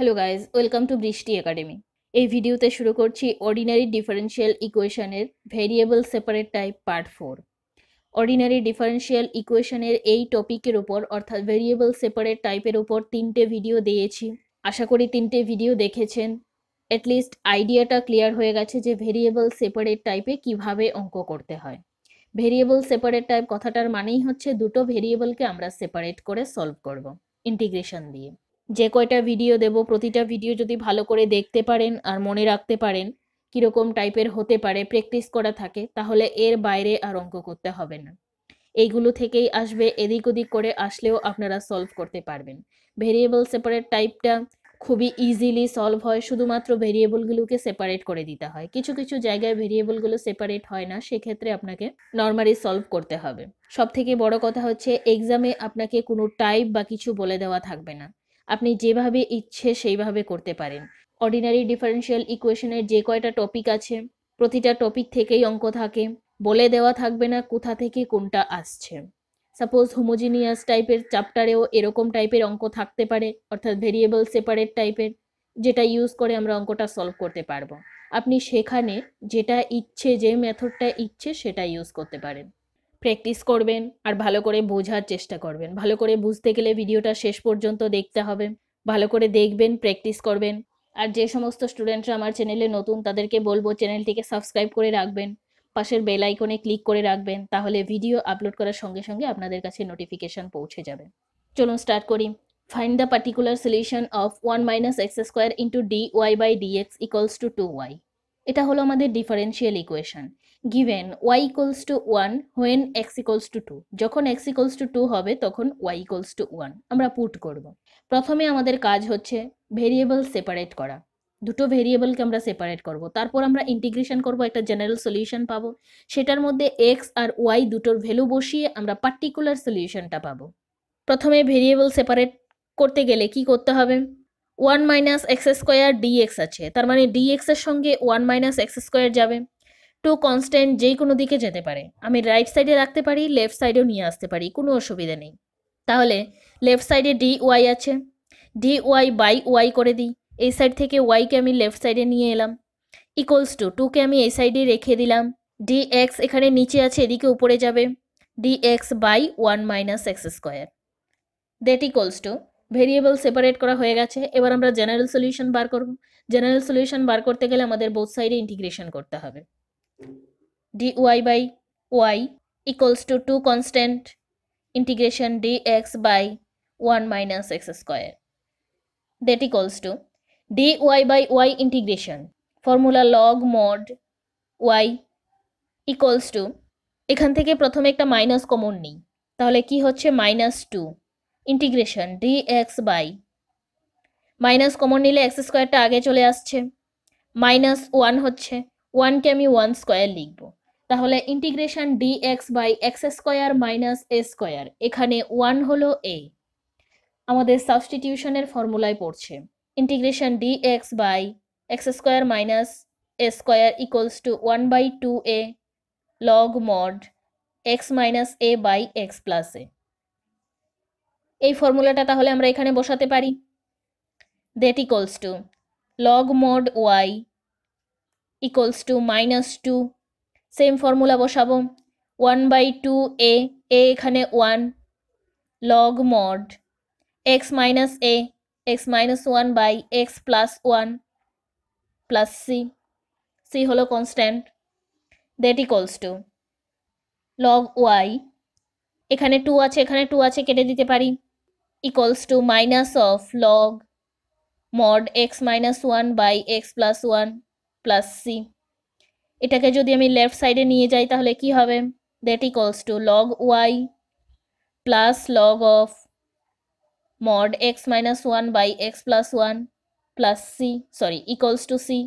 hello guys welcome to Brishti academy এই ভিডিওতে শুরু করছি অর্ডিনারি ডিফারেন্সিয়াল ইকুয়েশনের variable separate type part four ordinary differential ইকুয়েশনের এই টপিকের ওপর অর্থাৎ ভেরিয়েবল সেপারেট টাইপের ওপর তিনটে ভিডিও দিয়েছি আশা করি তিনটে ভিডিও দেখেছেন অ্যাটলিস্ট আইডিয়াটা ক্লিয়ার হয়ে গেছে যে ভেরিয়েবল সেপারেট টাইপে কিভাবে অঙ্ক করতে হয় ভেরিয়েবল সেপারেট টাইপ কথাটার মানেই হচ্ছে দুটো ভেরিয়েবলকে আমরা সেপারেট করে সলভ করব ইন্টিগ্রেশন দিয়ে যে কয়টা ভিডিও দেব প্রতিটা ভিডিও যদি ভালো করে দেখতে পারেন আর মনে রাখতে পারেন কীরকম টাইপের হতে পারে প্র্যাকটিস করা থাকে তাহলে এর বাইরে আর অঙ্ক করতে হবে না এইগুলো থেকেই আসবে এদিক ওদিক করে আসলেও আপনারা সলভ করতে পারবেন ভেরিয়েবল সেপারেট টাইপটা খুবই ইজিলি সলভ হয় শুধুমাত্র ভেরিয়েবলগুলোকে সেপারেট করে দিতে হয় কিছু কিছু জায়গায় ভেরিয়েবলগুলো সেপারেট হয় না সেক্ষেত্রে আপনাকে নর্মালি সলভ করতে হবে সব থেকে বড় কথা হচ্ছে এক্সামে আপনাকে কোনো টাইপ বা কিছু বলে দেওয়া থাকবে না আপনি যেভাবে ইচ্ছে সেইভাবে করতে পারেন অর্ডিনারি ডিফারেন্সিয়াল ইকুয়েশনের যে কয়টা টপিক আছে প্রতিটা টপিক থেকেই অঙ্ক থাকে বলে দেওয়া থাকবে না কোথা থেকে কোনটা আসছে সাপোজ হোমোজিনিয়াস টাইপের চ্যাপ্টারেও এরকম টাইপের অঙ্ক থাকতে পারে অর্থাৎ ভেরিয়েবল সেপারেট টাইপের যেটা ইউজ করে আমরা অঙ্কটা সলভ করতে পারবো আপনি সেখানে যেটা ইচ্ছে যে মেথডটা ইচ্ছে সেটা ইউজ করতে পারেন প্র্যাকটিস করবেন আর ভালো করে বোঝার চেষ্টা করবেন ভালো করে বুঝতে গেলে ভিডিওটা শেষ পর্যন্ত দেখতে হবে ভালো করে দেখবেন প্র্যাকটিস করবেন আর যে সমস্ত স্টুডেন্টরা আমার চ্যানেলে নতুন তাদেরকে বলবো চ্যানেলটিকে সাবস্ক্রাইব করে রাখবেন পাশের বেল আইকনে ক্লিক করে রাখবেন তাহলে ভিডিও আপলোড করার সঙ্গে সঙ্গে আপনাদের কাছে নোটিফিকেশান পৌঁছে যাবে চলুন স্টার্ট করি find the particular solution of one minus x square into d y by d x equals to two y এটা হলো আমাদের differential equation given y equals to one when x equals to two যখন x equals to two হবে তখন y equals to one আমরা put করব প্রথমে আমাদের কাজ হচ্ছে ভেরিয়েবল সেপারেট করা দুটো ভেরিয়েবলকে আমরা সেপারেট করব তারপর আমরা ইন্টিগ্রেশন করব একটা জেনারেল সলিউশন পাবো সেটার মধ্যে এক্স আর ওয়াই দুটোর ভ্যালু বসিয়ে আমরা পার্টিকুলার সলিউশনটা পাবো প্রথমে ভেরিয়েবল সেপারেট করতে গেলে কি করতে হবে one minus x square d x আছে তার মানে ডিএক্সের সঙ্গে ওয়ান মাইনাস এক্স স্কোয়ার যাবে টু কনস্ট্যান্ট যে কোনো দিকে যেতে পারে আমি রাইট সাইডে রাখতে পারি লেফট সাইডেও নিয়ে আসতে পারি কোনো অসুবিধা নেই তাহলে লেফট সাইডে ডি ওয়াই আছে ডি ওয়াই বাই ওয়াই করে দিই এই সাইড থেকে ওয়াইকে আমি লেফট সাইডে নিয়ে এলাম ইকোয়ালস টু টুকে আমি এই সাইডে রেখে দিলাম ডি এক্স এখানে নিচে আছে এদিকে উপরে যাবে d x by one minus x square that equals to variable separate করা হয়ে গেছে এবার আমরা জেনারেল সলিউশন বার করব জেনারেল সলিউশন বার করতে গেলে আমাদের বোথ সাইডে ইন্টিগ্রেশন করতে হবে d y by y equals to two constant integration d x by one minus x square that equals to d y by y integration formula log mod y equals to এখান থেকে প্রথমে একটা minus common নিই তাহলে কি হচ্ছে minus two integration d x by minus common নিলে x স্কোয়ারটা আগে চলে আসছে মাইনাস ওয়ান হচ্ছে ওয়ানকে আমি ওয়ান স্কোয়ার লিখব তাহলে integration d x by x square minus a square এখানে ওয়ান হলো এ আমাদের সাবস্টিটিউশনের ফর্মুলায় পড়ছে integration d x by x square minus a square equals to one by two a log mod x minus a by x plus a এই ফর্মুলাটা তাহলে আমরা এখানে বসাতে পারি that equals to log mod y equals to minus two same formula বসাবো one by two a এ এখানে one log mod x minus a x minus one by x plus one plus c c হলো constant that equals to log y এখানে two আছে এখানে two আছে কেটে দিতে পারি equals to minus of log mod x minus 1 by x plus 1 plus c এটাকে যদি আমি লেফট সাইডে নিয়ে যাই তাহলে কি হবে that equals to log y plus log of mod x minus one by x plus one plus c sorry equals to c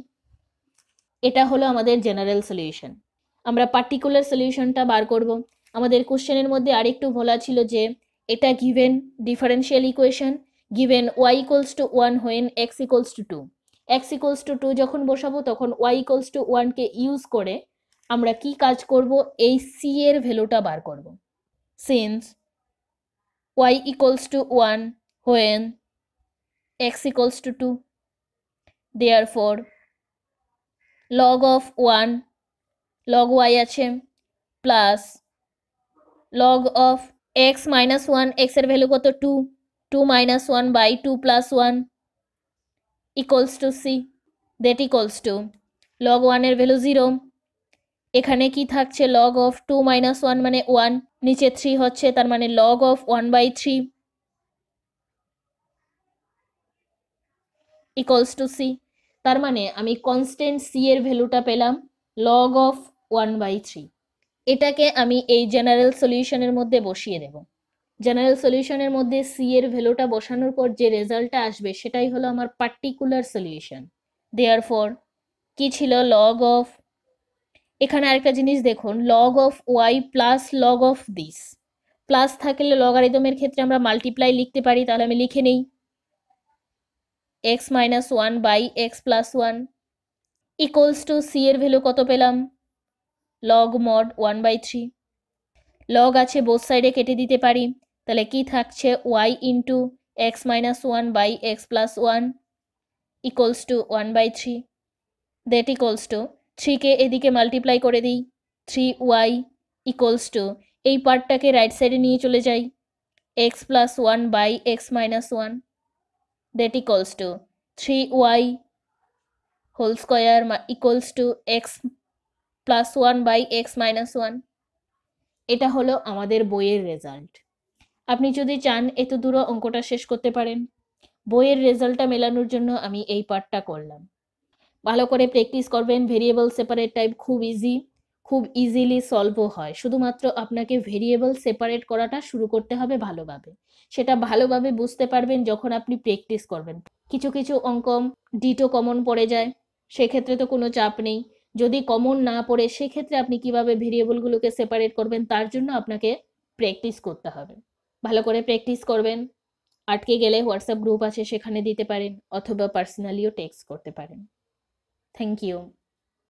এটা হলো আমাদের জেনারেল সলিউশন আমরা পার্টিকুলার সলিউশনটা বার করব আমাদের কোশ্চেনের মধ্যে আরেকটু ভোলা ছিল যে এটা given differential equation given y equals to one when x equals to two x equals to two যখন বসাবো তখন ওয়াই ইকোয়ালস টু ওয়ানকে ইউজ করে আমরা কি কাজ করব এই সি এর ভ্যালুটা বার করব since y equals to one when x equals to two therefore log of one log y আছে plus log of x minus one এক্সের ভ্যালু কত two two minus one by two plus one equals to c that equals to log ওয়ানের value zero এখানে কি থাকছে log of two minus one মানে one নিচে three হচ্ছে তার মানে log of one by three equals to c তার মানে আমি কনস্ট্যান্ট সি এর ভ্যালুটা পেলাম log of one by three এটাকে আমি এই জেনারেল সলিউশনের মধ্যে বসিয়ে দেব জেনারেল সলিউশনের মধ্যে সি এর ভ্যালুটা বসানোর পর যে রেজাল্টটা আসবে সেটাই হলো আমার পার্টিকুলার সলিউশন দেয়ার ফর কি ছিল লগ অফ এখানে আরেকটা জিনিস দেখুন log of y plus log of this plus থাকলে লগারিদমের ক্ষেত্রে আমরা মাল্টিপ্লাই লিখতে পারি তাহলে আমি লিখে নেই x minus one by x plus one equals to c এর ভ্যালু কত পেলাম log mod one by three log আছে বোথ সাইডে কেটে দিতে পারি তাহলে কি থাকছে y into x minus one by x plus one equals to one by three that equals to থ্রিকে এদিকে মাল্টিপ্লাই করে দিই থ্রি ওয়াই ইকোয়ালস টু এই পার্টটাকে রাইট সাইডে নিয়ে চলে যাই x plus one by x minus one that equals to three y whole square equals to x plus one by x minus one এটা হলো আমাদের বইয়ের রেজাল্ট আপনি যদি চান এত দূর অঙ্কটা শেষ করতে পারেন বইয়ের রেজাল্টটা মেলানোর জন্য আমি এই পার্টটা করলাম ভালো করে প্র্যাকটিস করবেন ভেরিয়েবল সেপারেট টাইপ খুব ইজি খুব ইজিলি সলভও হয় শুধুমাত্র আপনাকে ভেরিয়েবল সেপারেট করাটা শুরু করতে হবে ভালোভাবে সেটা ভালোভাবে বুঝতে পারবেন যখন আপনি প্র্যাকটিস করবেন কিছু কিছু অঙ্ক ডিটো কমন পড়ে যায় সেক্ষেত্রে তো কোনো চাপ নেই যদি কমন না পড়ে সেক্ষেত্রে আপনি কিভাবে ভেরিয়েবলগুলোকে সেপারেট করবেন তার জন্য আপনাকে প্র্যাকটিস করতে হবে ভালো করে প্র্যাকটিস করবেন আটকে গেলে হোয়াটসঅ্যাপ গ্রুপ আছে সেখানে দিতে পারেন অথবা পার্সোনালিও টেক্সট করতে পারেন থ্যাংক ইউ